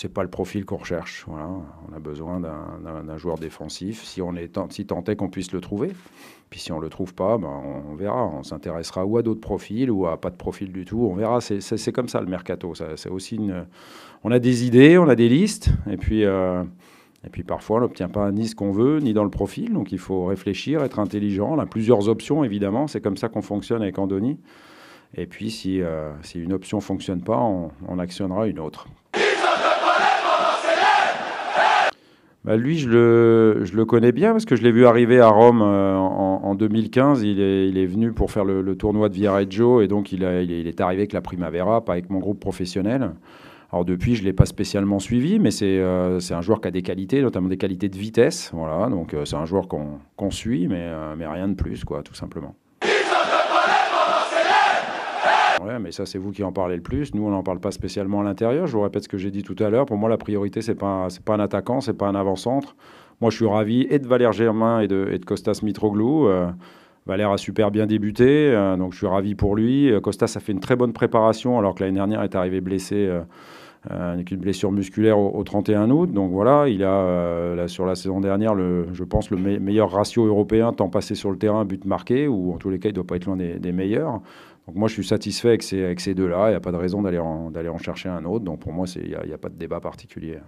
c'est pas le profil qu'on recherche. Voilà. On a besoin d'un joueur défensif, si on est si tenté qu'on puisse le trouver. Puis si on le trouve pas, ben on, verra. On s'intéressera ou à d'autres profils ou à pas de profil du tout. On verra. C'est comme ça le mercato. C'est aussi une. On a des idées, on a des listes, et puis. Euh, et puis parfois, on n'obtient pas ni ce qu'on veut, ni dans le profil. Donc il faut réfléchir, être intelligent. On a plusieurs options, évidemment. C'est comme ça qu'on fonctionne avec Andoni. Et puis si, euh, si une option ne fonctionne pas, on actionnera une autre. Bah, lui, je le, connais bien parce que je l'ai vu arriver à Rome euh, en, 2015. Il est, il est, venu pour faire le, tournoi de Viareggio et donc il, est arrivé avec la Primavera, pas avec mon groupe professionnel. Alors depuis, je ne l'ai pas spécialement suivi, mais euh, c'est un joueur qui a des qualités, notamment des qualités de vitesse. Voilà, donc euh, c'est un joueur qu'on suit, mais, mais rien de plus, quoi, tout simplement. Ouais, mais ça, c'est vous qui en parlez le plus. Nous, on n'en parle pas spécialement à l'intérieur. Je vous répète ce que j'ai dit tout à l'heure. Pour moi, la priorité, c'est pas, c'est pas un attaquant, c'est pas un avant-centre. Moi, je suis ravi et de Valère Germain et de, et de Costas Mitroglou. Euh, Valère a super bien débuté, euh, donc je suis ravi pour lui. Costas euh, a fait une très bonne préparation, alors que l'année dernière, il est arrivé blessé. avec une blessure musculaire au, 31 août. Donc voilà, il a sur la saison dernière, le, je pense, le meilleur ratio européen, temps passé sur le terrain, but marqué, ou en tous les cas, il ne doit pas être loin des, des meilleurs. Donc moi, je suis satisfait avec ces, deux-là. Il n'y a pas de raison d'aller en, chercher un autre. Donc pour moi, il n'y a, pas de débat particulier.